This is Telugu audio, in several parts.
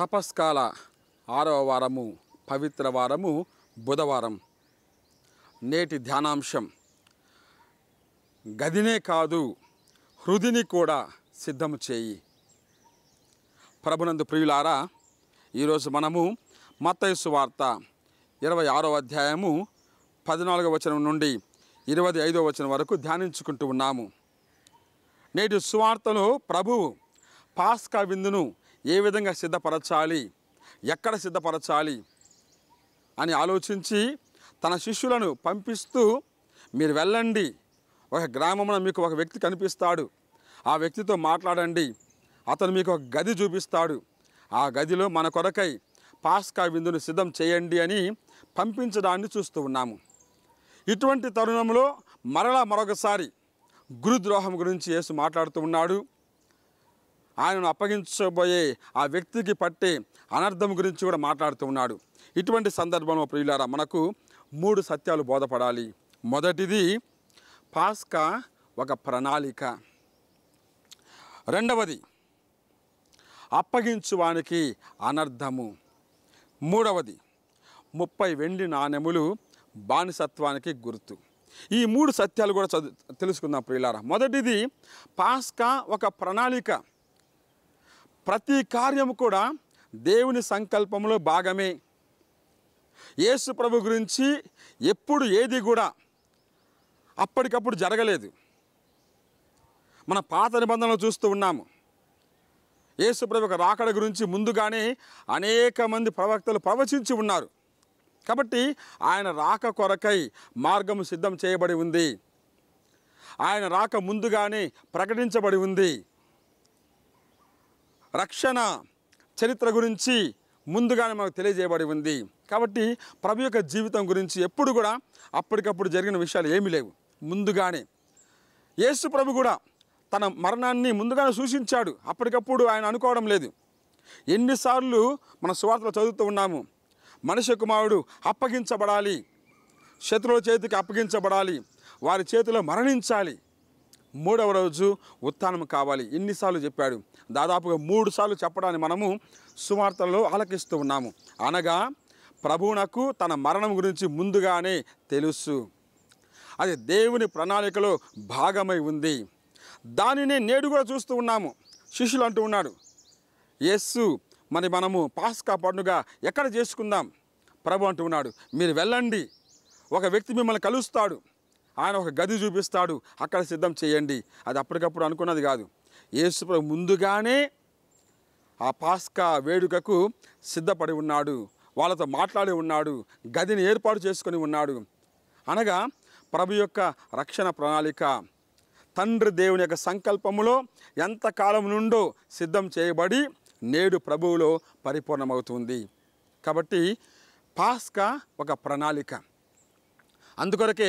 తపస్కాల ఆరవ వారము పవిత్ర వారము బుధవారం నేటి ధ్యానాంశం గదినే కాదు హృదిని కూడా సిద్ధము చేయి ప్రభునందు ప్రియులారా ఈరోజు మనము మత్తయసు వార్త ఇరవై ఆరో అధ్యాయము పద్నాలుగో వచనం నుండి ఇరవై ఐదో వచనం వరకు ధ్యానించుకుంటూ ఉన్నాము నేటి సువార్తలో ప్రభు పాస్కా విందును ఏ విధంగా సిద్ధపరచాలి ఎక్కడ సిద్ధపరచాలి అని ఆలోచించి తన శిష్యులను పంపిస్తూ మీరు వెళ్ళండి ఒక గ్రామంలో మీకు ఒక వ్యక్తి కనిపిస్తాడు ఆ వ్యక్తితో మాట్లాడండి అతను మీకు ఒక గది చూపిస్తాడు ఆ గదిలో మన కొరకై పాస్కా విందును సిద్ధం చేయండి అని పంపించడాన్ని చూస్తూ ఉన్నాము ఇటువంటి తరుణంలో మరలా మరొకసారి గురుద్రోహం గురించి యేసు మాట్లాడుతూ ఉన్నాడు ఆయనను అప్పగించబోయే ఆ వ్యక్తికి పట్టే అనర్థం గురించి కూడా మాట్లాడుతూ ఉన్నాడు ఇటువంటి సందర్భంలో ప్రియులారా మనకు మూడు సత్యాలు బోధపడాలి మొదటిది పాస్కా ఒక ప్రణాళిక రెండవది అప్పగించువానికి అనర్థము మూడవది ముప్పై వెండి నాణెములు బానిసత్వానికి గుర్తు ఈ మూడు సత్యాలు కూడా చదువు తెలుసుకుందాం ప్రియులారా మొదటిది పాస్కా ఒక ప్రణాళిక ప్రతి కార్యము కూడా దేవుని సంకల్పంలో భాగమే యేసు ప్రభు గురించి ఎప్పుడు ఏది కూడా అప్పటికప్పుడు జరగలేదు మన పాత నిబంధనలు చూస్తూ ఉన్నాము యేసు ప్రభు రాకడ గురించి ముందుగానే అనేక మంది ప్రవక్తలు ప్రవచించి ఉన్నారు కాబట్టి ఆయన రాక కొరకై మార్గము సిద్ధం చేయబడి ఉంది ఆయన రాక ముందుగానే ప్రకటించబడి ఉంది రక్షణ చరిత్ర గురించి ముందుగానే మనకు తెలియజేయబడి ఉంది కాబట్టి ప్రభు యొక్క జీవితం గురించి ఎప్పుడు కూడా అప్పటికప్పుడు జరిగిన విషయాలు ఏమీ లేవు ముందుగానే యేసు ప్రభు కూడా తన మరణాన్ని ముందుగానే సూచించాడు అప్పటికప్పుడు ఆయన అనుకోవడం లేదు ఎన్నిసార్లు మన సువార్తలు చదువుతూ ఉన్నాము మనిషి కుమారుడు అప్పగించబడాలి శత్రువుల చేతికి అప్పగించబడాలి వారి చేతిలో మరణించాలి మూడవ రోజు ఉత్థానం కావాలి ఎన్నిసార్లు చెప్పాడు దాదాపుగా మూడు సార్లు చెప్పడాన్ని మనము సువార్తలలో ఆలకిస్తూ ఉన్నాము అనగా ప్రభువునకు తన మరణం గురించి ముందుగానే తెలుసు అది దేవుని ప్రణాళికలో భాగమై ఉంది దానిని నేడు కూడా చూస్తూ ఉన్నాము శిష్యులు అంటూ ఉన్నాడు ఎస్సు మరి మనము పాస్కా పండుగ ఎక్కడ చేసుకుందాం ప్రభు అంటూ ఉన్నాడు మీరు వెళ్ళండి ఒక వ్యక్తి మిమ్మల్ని కలుస్తాడు ఆయన ఒక గది చూపిస్తాడు అక్కడ సిద్ధం చేయండి అది అప్పటికప్పుడు అనుకున్నది కాదు యేసు ముందుగానే ఆ పాస్కా వేడుకకు సిద్ధపడి ఉన్నాడు వాళ్ళతో మాట్లాడి ఉన్నాడు గదిని ఏర్పాటు చేసుకొని ఉన్నాడు అనగా ప్రభు యొక్క రక్షణ ప్రణాళిక తండ్రి దేవుని యొక్క సంకల్పములో ఎంతకాలం నుండో సిద్ధం చేయబడి నేడు ప్రభువులో పరిపూర్ణమవుతుంది కాబట్టి పాస్కా ఒక ప్రణాళిక అందుకొరకే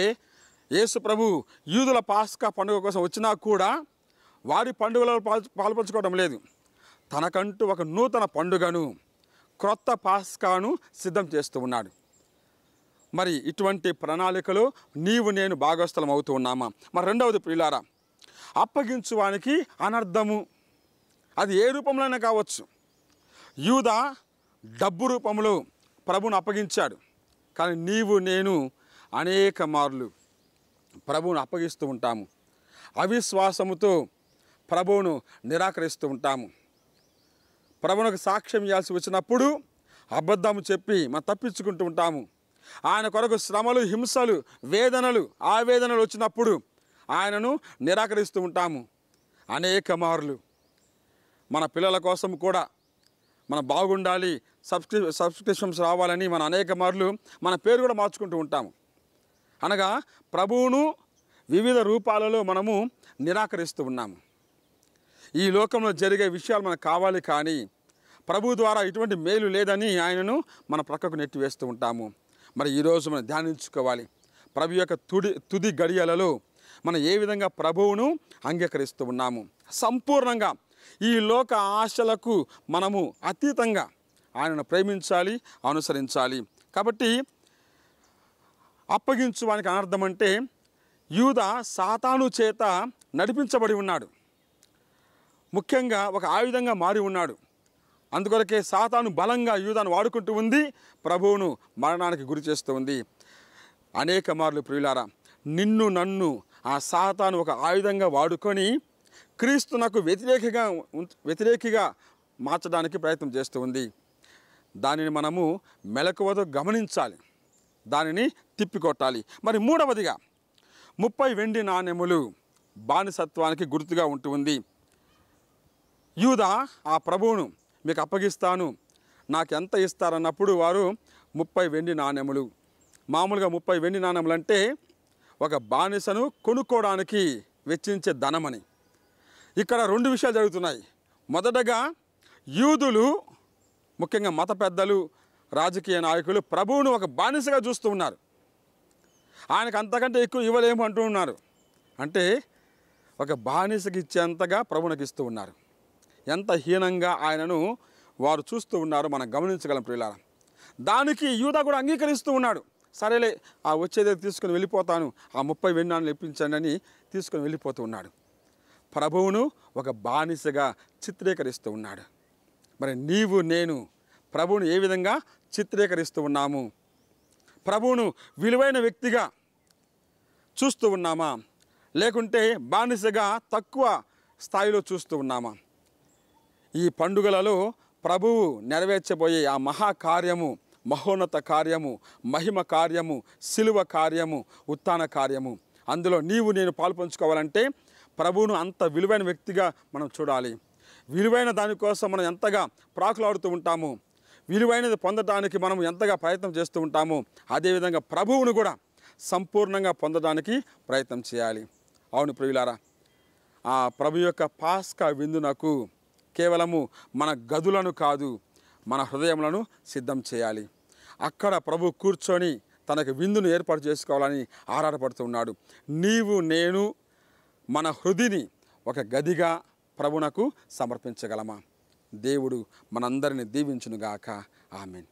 యేసు ప్రభు యూదుల పాస్కా పండుగ కోసం వచ్చినా కూడా వారి పండుగలో పాల్పంచుకోవడం లేదు తనకంటూ ఒక నూతన పండుగను క్రొత్త పాస్కాను సిద్ధం చేస్తూ ఉన్నాడు మరి ఇటువంటి ప్రణాళికలు నీవు నేను భాగస్థలం అవుతూ ఉన్నామా మరి రెండవది ప్రియులారా అప్పగించువానికి అనర్థము అది ఏ రూపంలోనే కావచ్చు యూద డబ్బు రూపంలో ప్రభును అప్పగించాడు కానీ నీవు నేను అనేక మార్లు ప్రభువును అప్పగిస్తూ ఉంటాము అవిశ్వాసముతో ప్రభువును నిరాకరిస్తూ ఉంటాము ప్రభునకు సాక్ష్యం ఇవ్వాల్సి వచ్చినప్పుడు అబద్ధము చెప్పి మనం తప్పించుకుంటూ ఉంటాము ఆయన కొరకు శ్రమలు హింసలు వేదనలు ఆవేదనలు వచ్చినప్పుడు ఆయనను నిరాకరిస్తూ ఉంటాము అనేక మార్లు మన పిల్లల కోసం కూడా మనం బాగుండాలి సబ్స్క్రి సబ్స్క్రిప్షన్స్ రావాలని మనం అనేక మార్లు మన పేరు కూడా మార్చుకుంటూ ఉంటాము అనగా ప్రభువును వివిధ రూపాలలో మనము నిరాకరిస్తూ ఉన్నాము ఈ లోకంలో జరిగే విషయాలు మనకు కావాలి కానీ ప్రభు ద్వారా ఇటువంటి మేలు లేదని ఆయనను మన ప్రక్కకు నెట్టివేస్తూ ఉంటాము మరి ఈరోజు మనం ధ్యానించుకోవాలి ప్రభు యొక్క తుడి తుది గడియలలో మనం ఏ విధంగా ప్రభువును అంగీకరిస్తూ ఉన్నాము సంపూర్ణంగా ఈ లోక ఆశలకు మనము అతీతంగా ఆయనను ప్రేమించాలి అనుసరించాలి కాబట్టి అప్పగించువానికి అనర్థం అంటే యూద సాతాను చేత నడిపించబడి ఉన్నాడు ముఖ్యంగా ఒక ఆయుధంగా మారి ఉన్నాడు అందుకొరకే సాతాను బలంగా యూదాను వాడుకుంటూ ఉంది ప్రభువును మరణానికి గురి చేస్తూ ఉంది అనేక మార్లు ప్రియులారా నిన్ను నన్ను ఆ సాతాను ఒక ఆయుధంగా వాడుకొని క్రీస్తు నాకు వ్యతిరేకగా వ్యతిరేకిగా మార్చడానికి ప్రయత్నం చేస్తూ ఉంది దానిని మనము మెలకువతో గమనించాలి దానిని తిప్పికొట్టాలి మరి మూడవదిగా ముప్పై వెండి నాణ్యములు బానిసత్వానికి గుర్తుగా ఉంటుంది యూద ఆ ప్రభువును మీకు అప్పగిస్తాను నాకు ఎంత ఇస్తారన్నప్పుడు వారు ముప్పై వెండి నాణ్యములు మామూలుగా ముప్పై వెండి నాణ్యములు అంటే ఒక బానిసను కొనుక్కోవడానికి వెచ్చించే ధనమని ఇక్కడ రెండు విషయాలు జరుగుతున్నాయి మొదటగా యూదులు ముఖ్యంగా మత పెద్దలు రాజకీయ నాయకులు ప్రభువును ఒక బానిసగా చూస్తూ ఉన్నారు ఆయనకు అంతకంటే ఎక్కువ ఇవ్వలేము అంటూ ఉన్నారు అంటే ఒక బానిసకి ఇచ్చేంతగా ప్రభునకి ఇస్తూ ఉన్నారు ఎంత హీనంగా ఆయనను వారు చూస్తూ ఉన్నారు మనం గమనించగలం ప్రియులారా దానికి యూత కూడా అంగీకరిస్తూ ఉన్నాడు సరేలే ఆ వచ్చేదే తీసుకుని వెళ్ళిపోతాను ఆ ముప్పై వెన్నాను ఇప్పించండి అని తీసుకుని వెళ్ళిపోతూ ఉన్నాడు ప్రభువును ఒక బానిసగా చిత్రీకరిస్తూ ఉన్నాడు మరి నీవు నేను ప్రభువును ఏ విధంగా చిత్రీకరిస్తూ ఉన్నాము ప్రభువును విలువైన వ్యక్తిగా చూస్తూ ఉన్నామా లేకుంటే బానిసగా తక్కువ స్థాయిలో చూస్తూ ఉన్నామా ఈ పండుగలలో ప్రభువు నెరవేర్చబోయే ఆ మహాకార్యము మహోన్నత కార్యము మహిమ కార్యము సిలువ కార్యము ఉత్థాన కార్యము అందులో నీవు నేను పాల్పంచుకోవాలంటే ప్రభువును అంత విలువైన వ్యక్తిగా మనం చూడాలి విలువైన దానికోసం మనం ఎంతగా ప్రాకులాడుతూ ఉంటాము విలువైనది పొందడానికి మనం ఎంతగా ప్రయత్నం చేస్తూ ఉంటాము అదేవిధంగా ప్రభువును కూడా సంపూర్ణంగా పొందడానికి ప్రయత్నం చేయాలి అవును ప్రియులారా ఆ ప్రభు యొక్క పాస్క విందునకు కేవలము మన గదులను కాదు మన హృదయములను సిద్ధం చేయాలి అక్కడ ప్రభు కూర్చొని తనకు విందును ఏర్పాటు చేసుకోవాలని ఆరాటపడుతున్నాడు నీవు నేను మన హృదిని ఒక గదిగా ప్రభునకు సమర్పించగలమా దేవుడు మనందరిని దీవించునుగాక ఆమెన్